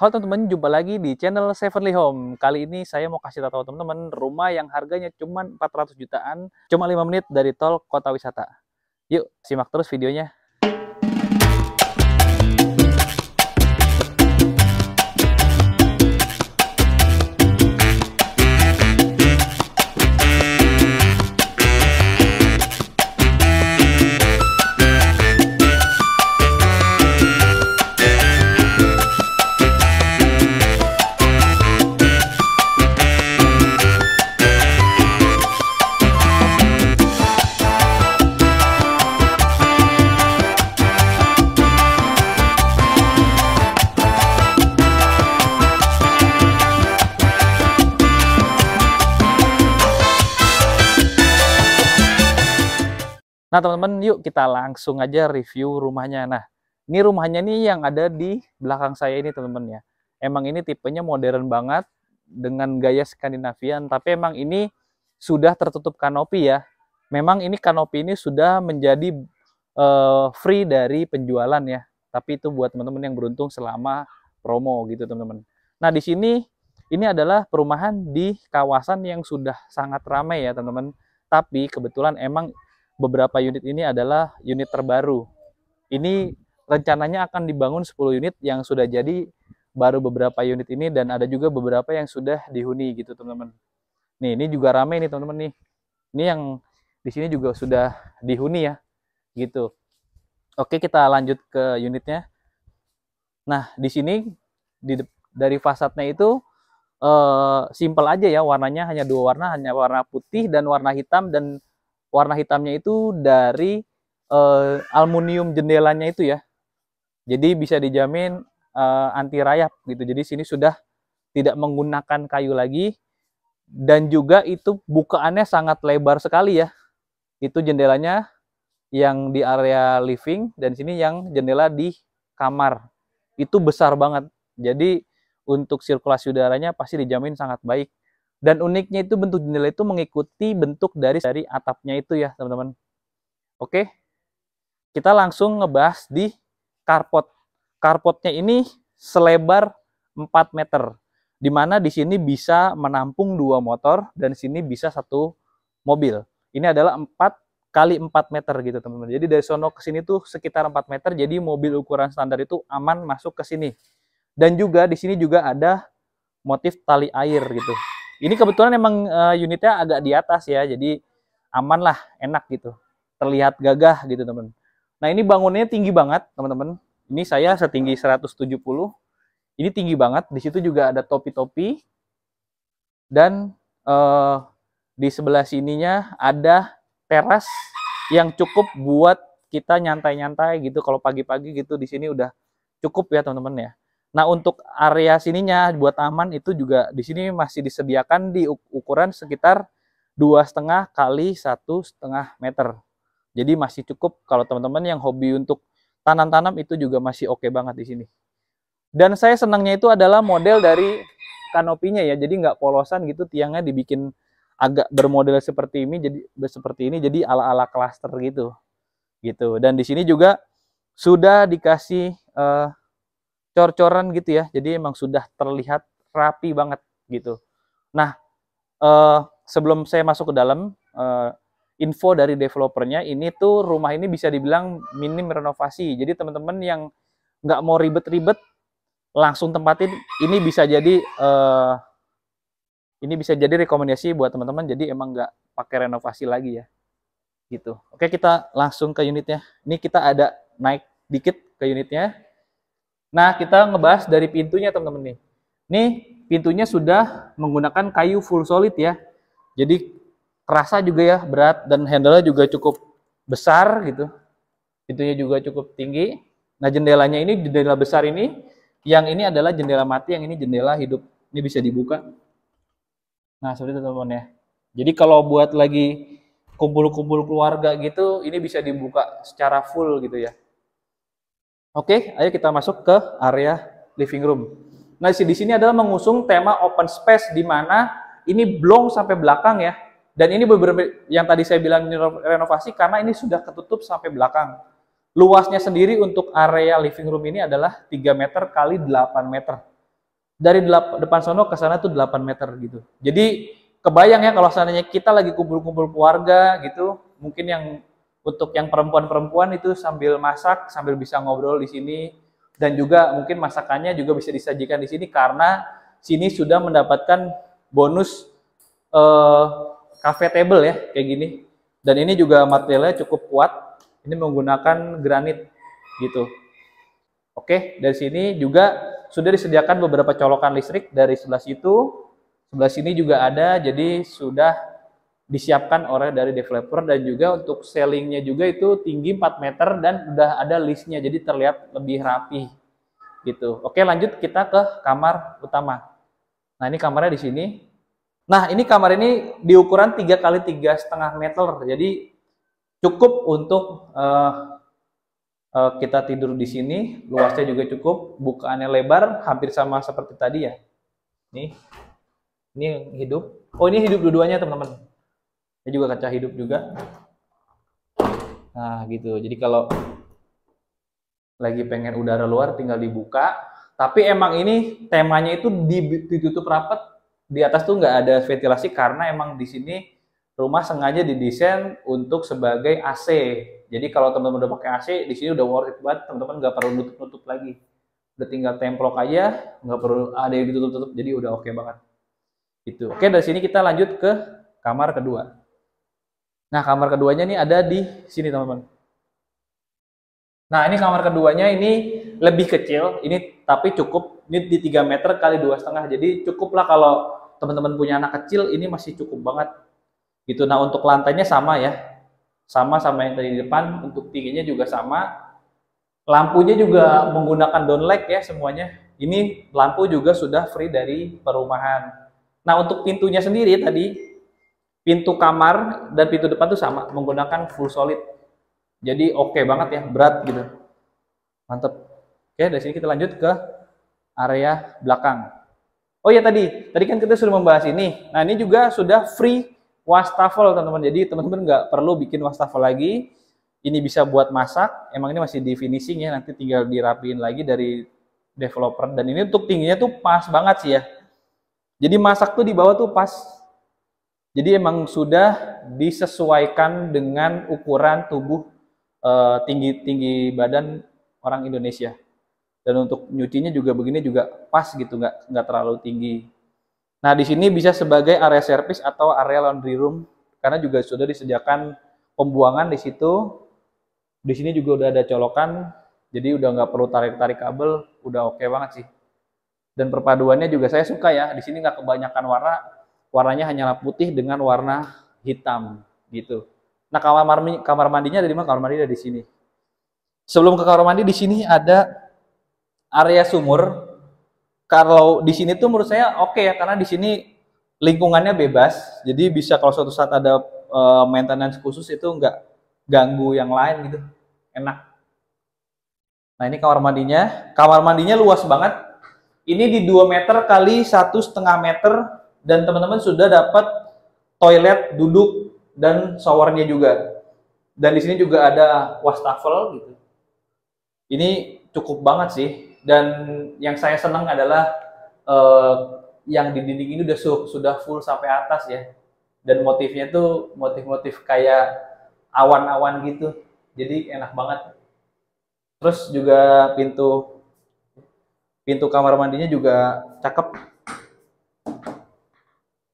Halo teman-teman, jumpa lagi di channel Sevenly Home. Kali ini saya mau kasih tahu teman-teman rumah yang harganya cuma 400 jutaan, cuma 5 menit dari tol kota wisata. Yuk, simak terus videonya. Nah teman-teman yuk kita langsung aja review rumahnya. Nah ini rumahnya nih yang ada di belakang saya ini teman-teman ya. Emang ini tipenya modern banget dengan gaya Skandinavian. Tapi emang ini sudah tertutup kanopi ya. Memang ini kanopi ini sudah menjadi uh, free dari penjualan ya. Tapi itu buat teman-teman yang beruntung selama promo gitu teman-teman. Nah di sini ini adalah perumahan di kawasan yang sudah sangat ramai ya teman-teman. Tapi kebetulan emang beberapa unit ini adalah unit terbaru. Ini rencananya akan dibangun 10 unit yang sudah jadi baru beberapa unit ini dan ada juga beberapa yang sudah dihuni gitu teman-teman. Nih ini juga rame nih teman-teman nih. Ini yang di sini juga sudah dihuni ya gitu. Oke kita lanjut ke unitnya. Nah di sini di, dari fasadnya itu eh, simple aja ya warnanya hanya dua warna hanya warna putih dan warna hitam dan warna hitamnya itu dari uh, aluminium jendelanya itu ya. Jadi bisa dijamin uh, anti rayap gitu. Jadi sini sudah tidak menggunakan kayu lagi dan juga itu bukaannya sangat lebar sekali ya. Itu jendelanya yang di area living dan sini yang jendela di kamar. Itu besar banget. Jadi untuk sirkulasi udaranya pasti dijamin sangat baik. Dan uniknya itu bentuk jendela itu mengikuti bentuk dari dari atapnya itu ya, teman-teman. Oke. Kita langsung ngebahas di karpot. Karpotnya ini selebar 4 meter. dimana mana di sini bisa menampung dua motor dan sini bisa satu mobil. Ini adalah 4 kali 4 meter gitu teman-teman. Jadi dari sono ke sini tuh sekitar 4 meter. Jadi mobil ukuran standar itu aman masuk ke sini. Dan juga di sini juga ada motif tali air gitu. Ini kebetulan emang eh, unitnya agak di atas ya, jadi aman lah, enak gitu. Terlihat gagah gitu teman. Nah ini bangunnya tinggi banget teman-teman. Ini saya setinggi 170. Ini tinggi banget. Di situ juga ada topi-topi. Dan uh, di sebelah sininya ada teras yang cukup buat kita nyantai-nyantai gitu. Kalau pagi-pagi gitu di sini udah cukup ya teman-teman ya. Nah, untuk area sininya buat taman itu juga di sini masih disediakan di ukuran sekitar dua setengah kali satu setengah meter. Jadi masih cukup kalau teman-teman yang hobi untuk tanam-tanam itu juga masih oke okay banget di sini. Dan saya senangnya itu adalah model dari kanopinya ya, jadi nggak polosan gitu tiangnya dibikin agak bermodel seperti ini, jadi seperti ini, jadi ala-ala klaster gitu, gitu. Dan di sini juga sudah dikasih uh, cor-coran gitu ya. Jadi emang sudah terlihat rapi banget gitu. Nah, eh, sebelum saya masuk ke dalam eh, info dari developernya, ini tuh rumah ini bisa dibilang minim renovasi. Jadi teman-teman yang nggak mau ribet-ribet, langsung tempatin. Ini bisa jadi uh, ini bisa jadi rekomendasi buat teman-teman. Jadi emang nggak pakai renovasi lagi ya, gitu. Oke, kita langsung ke unitnya. Ini kita ada naik dikit ke unitnya. Nah, kita ngebahas dari pintunya teman-teman nih. Nih, pintunya sudah menggunakan kayu full solid ya. Jadi kerasa juga ya berat dan handle juga cukup besar gitu. Pintunya juga cukup tinggi. Nah, jendelanya ini jendela besar ini, yang ini adalah jendela mati, yang ini jendela hidup. Ini bisa dibuka. Nah, seperti itu teman-teman ya. Jadi kalau buat lagi kumpul-kumpul keluarga gitu, ini bisa dibuka secara full gitu ya. Oke, ayo kita masuk ke area living room. Nah, di sini adalah mengusung tema open space di mana ini blong sampai belakang ya. Dan ini beberapa yang tadi saya bilang renovasi karena ini sudah ketutup sampai belakang. Luasnya sendiri untuk area living room ini adalah 3 meter kali 8 meter. Dari depan sono ke sana tuh 8 meter gitu. Jadi kebayang ya kalau seandainya kita lagi kumpul-kumpul keluarga gitu, mungkin yang untuk yang perempuan-perempuan itu sambil masak, sambil bisa ngobrol di sini dan juga mungkin masakannya juga bisa disajikan di sini karena sini sudah mendapatkan bonus eh, cafe table ya kayak gini. Dan ini juga materialnya cukup kuat. Ini menggunakan granit gitu. Oke, dari sini juga sudah disediakan beberapa colokan listrik dari sebelah situ. Sebelah sini juga ada, jadi sudah disiapkan oleh dari developer dan juga untuk sellingnya juga itu tinggi 4 meter dan udah ada listnya jadi terlihat lebih rapi gitu. Oke lanjut kita ke kamar utama. Nah ini kamarnya di sini. Nah ini kamar ini di ukuran 3 kali tiga setengah meter jadi cukup untuk uh, uh, kita tidur di sini. Luasnya juga cukup, bukaannya lebar, hampir sama seperti tadi ya. Nih, ini hidup. Oh ini hidup dua-duanya teman-teman ini juga kaca hidup juga. Nah, gitu. Jadi kalau lagi pengen udara luar tinggal dibuka. Tapi emang ini temanya itu ditutup rapat. Di atas tuh nggak ada ventilasi karena emang di sini rumah sengaja didesain untuk sebagai AC. Jadi kalau teman-teman udah pakai AC, di sini udah worth it banget. Teman-teman nggak perlu nutup-nutup lagi. Udah tinggal templok aja, nggak perlu ada yang ditutup-tutup. Jadi udah oke okay banget. Gitu. Oke, dari sini kita lanjut ke kamar kedua. Nah, kamar keduanya ini ada di sini, teman-teman. Nah, ini kamar keduanya ini lebih kecil, ini tapi cukup ini di 3 meter kali dua setengah. Jadi cukuplah kalau teman-teman punya anak kecil ini masih cukup banget. Gitu. Nah, untuk lantainya sama ya. Sama sama yang tadi di depan, untuk tingginya juga sama. Lampunya juga menggunakan downlight ya semuanya. Ini lampu juga sudah free dari perumahan. Nah, untuk pintunya sendiri tadi pintu kamar dan pintu depan tuh sama menggunakan full solid jadi oke okay banget ya berat gitu mantep oke dari sini kita lanjut ke area belakang oh ya tadi tadi kan kita sudah membahas ini nah ini juga sudah free wastafel teman-teman jadi teman-teman nggak perlu bikin wastafel lagi ini bisa buat masak emang ini masih di finishing ya nanti tinggal dirapiin lagi dari developer dan ini untuk tingginya tuh pas banget sih ya jadi masak tuh di bawah tuh pas jadi emang sudah disesuaikan dengan ukuran tubuh uh, tinggi tinggi badan orang Indonesia. Dan untuk nyucinya juga begini juga pas gitu, nggak nggak terlalu tinggi. Nah di sini bisa sebagai area servis atau area laundry room karena juga sudah disediakan pembuangan di situ. Di sini juga udah ada colokan, jadi udah nggak perlu tarik tarik kabel, udah oke okay banget sih. Dan perpaduannya juga saya suka ya. Di sini nggak kebanyakan warna, warnanya hanyalah putih dengan warna hitam gitu. Nah kamar kamar mandinya ada di mana? Kamar mandi ada di sini. Sebelum ke kamar mandi di sini ada area sumur. Kalau di sini tuh menurut saya oke okay ya karena di sini lingkungannya bebas. Jadi bisa kalau suatu saat ada uh, maintenance khusus itu nggak ganggu yang lain gitu. Enak. Nah ini kamar mandinya. Kamar mandinya luas banget. Ini di 2 meter kali satu setengah meter dan teman-teman sudah dapat toilet duduk dan showernya juga. Dan di sini juga ada wastafel gitu. Ini cukup banget sih. Dan yang saya senang adalah uh, yang di dinding ini udah sudah full sampai atas ya. Dan motifnya tuh motif-motif kayak awan-awan gitu. Jadi enak banget. Terus juga pintu pintu kamar mandinya juga cakep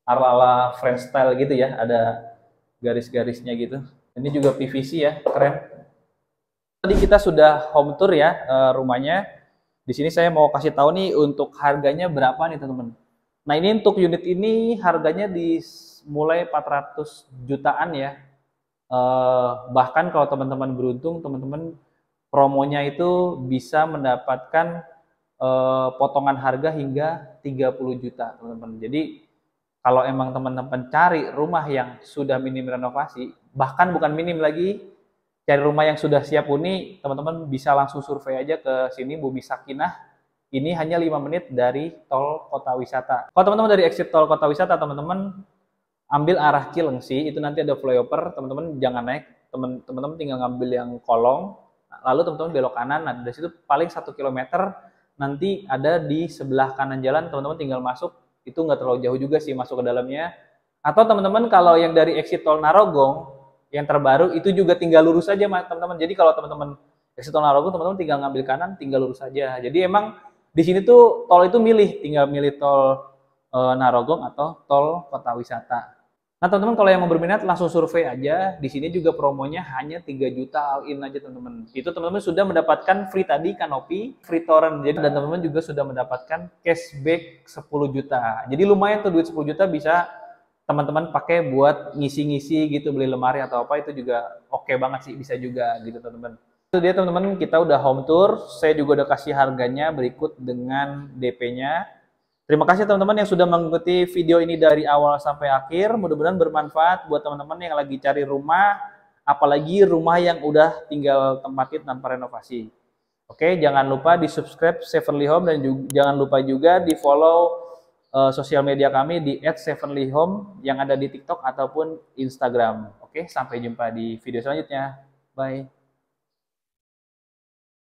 ala-ala French style gitu ya, ada garis-garisnya gitu. Ini juga PVC ya, keren. Tadi kita sudah home tour ya eh, rumahnya. Di sini saya mau kasih tahu nih untuk harganya berapa nih teman-teman. Nah ini untuk unit ini harganya dimulai 400 jutaan ya. Eh, bahkan kalau teman-teman beruntung, teman-teman promonya itu bisa mendapatkan eh, potongan harga hingga 30 juta, teman-teman. Jadi kalau emang teman-teman cari rumah yang sudah minim renovasi, bahkan bukan minim lagi, cari rumah yang sudah siap huni, teman-teman bisa langsung survei aja ke sini Bumi Sakinah. Ini hanya 5 menit dari tol kota wisata. Kalau teman-teman dari exit tol kota wisata, teman-teman ambil arah Cilengsi, itu nanti ada flyover, teman-teman jangan naik, teman-teman tinggal ngambil yang kolong, lalu teman-teman belok kanan, nah dari situ paling 1 km nanti ada di sebelah kanan jalan, teman-teman tinggal masuk itu nggak terlalu jauh juga sih masuk ke dalamnya. Atau teman-teman kalau yang dari exit tol Narogong yang terbaru itu juga tinggal lurus aja teman-teman. Jadi kalau teman-teman exit tol Narogong teman-teman tinggal ngambil kanan, tinggal lurus aja. Jadi emang di sini tuh tol itu milih, tinggal milih tol e, Narogong atau tol kota wisata. Nah teman-teman kalau yang mau berminat langsung survei aja. Di sini juga promonya hanya 3 juta all in aja teman-teman. Itu teman-teman sudah mendapatkan free tadi Kanopi, free torrent. Jadi dan teman-teman juga sudah mendapatkan cashback 10 juta. Jadi lumayan tuh duit 10 juta bisa teman-teman pakai buat ngisi-ngisi gitu beli lemari atau apa itu juga oke okay banget sih bisa juga gitu teman-teman. Itu dia teman-teman kita udah home tour. Saya juga udah kasih harganya berikut dengan DP-nya. Terima kasih teman-teman yang sudah mengikuti video ini dari awal sampai akhir. Mudah-mudahan bermanfaat buat teman-teman yang lagi cari rumah, apalagi rumah yang udah tinggal tempatin tanpa renovasi. Oke, jangan lupa di subscribe Sevenly Home dan juga, jangan lupa juga di follow uh, eh, sosial media kami di @sevenlyhome yang ada di TikTok ataupun Instagram. Oke, sampai jumpa di video selanjutnya. Bye.